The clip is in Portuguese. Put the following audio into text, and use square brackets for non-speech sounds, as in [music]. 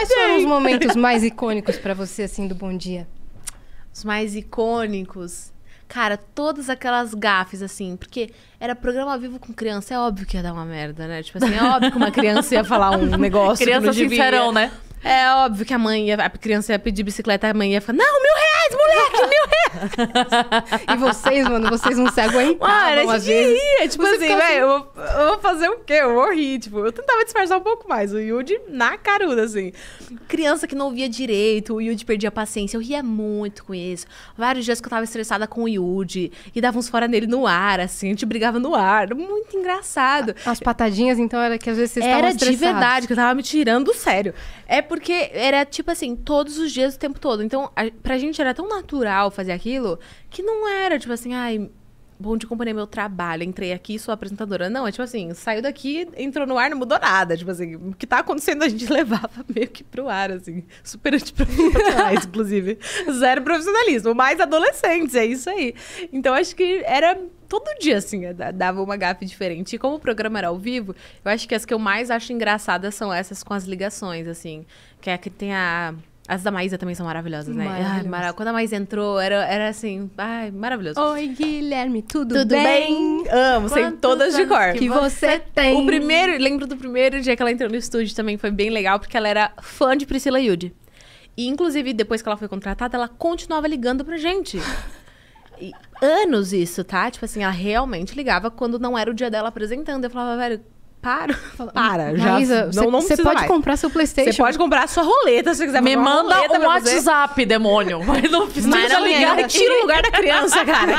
Quais foram os momentos mais icônicos para você, assim, do Bom Dia? Os mais icônicos? Cara, todas aquelas gafes, assim, porque era programa ao vivo com criança, é óbvio que ia dar uma merda, né? Tipo assim, é óbvio que uma criança ia falar um [laughs] negócio. Criança sincerão, né? É óbvio que a mãe ia, a criança ia pedir bicicleta, a mãe ia falar, não, mil reais, moleque, mil reais! e vocês, mano, vocês não se aguentavam mano, às vezes. Ria, é tipo Você assim, velho, assim... eu, eu, vou fazer o quê? Eu vou rir, tipo, eu tentava disfarçar um pouco mais, o Yudi na caruda, assim. Criança que não ouvia direito, o Yudi perdia a paciência, eu ria muito com isso. Vários dias que eu tava estressada com o Yudi, e dava uns fora nele no ar, assim, a gente brigava no ar, muito engraçado. As patadinhas, então, era que às vezes vocês Era de verdade, que eu tava me tirando do sério. É porque era, tipo assim, todos os dias, o tempo todo. Então, a, pra gente era tão natural fazer aquilo, que não era tipo assim, ai, bom de companhia meu trabalho, entrei aqui sou apresentadora. Não, é tipo assim, saiu daqui, entrou no ar, não mudou nada. Tipo assim, o que tá acontecendo a gente [laughs] levava meio que pro ar, assim. Super antiprofissionais, [laughs] inclusive. Zero profissionalismo, mais adolescentes, é isso aí. Então acho que era todo dia, assim, dava uma gafe diferente. E como o programa era ao vivo, eu acho que as que eu mais acho engraçadas são essas com as ligações, assim. Que é que tem a. As da Maísa também são maravilhosas, né? Ai, mara... Quando a Maísa entrou, era, era assim, ai, maravilhoso. Oi, Guilherme, tudo, tudo bem? bem? Amo, sei todas de cor. Que você tem. O primeiro, lembro do primeiro dia que ela entrou no estúdio também, foi bem legal, porque ela era fã de Priscila Yude. E, inclusive, depois que ela foi contratada, ela continuava ligando pra gente. E anos isso, tá? Tipo assim, ela realmente ligava quando não era o dia dela apresentando. Eu falava, velho, Paro. [laughs] Para, Maísa, não Você pode mais. comprar seu PlayStation. Você pode comprar a sua roleta se você quiser. Me manda um WhatsApp, demônio. [laughs] Mas não precisa ligar. Tira o lugar da criança, cara. [laughs]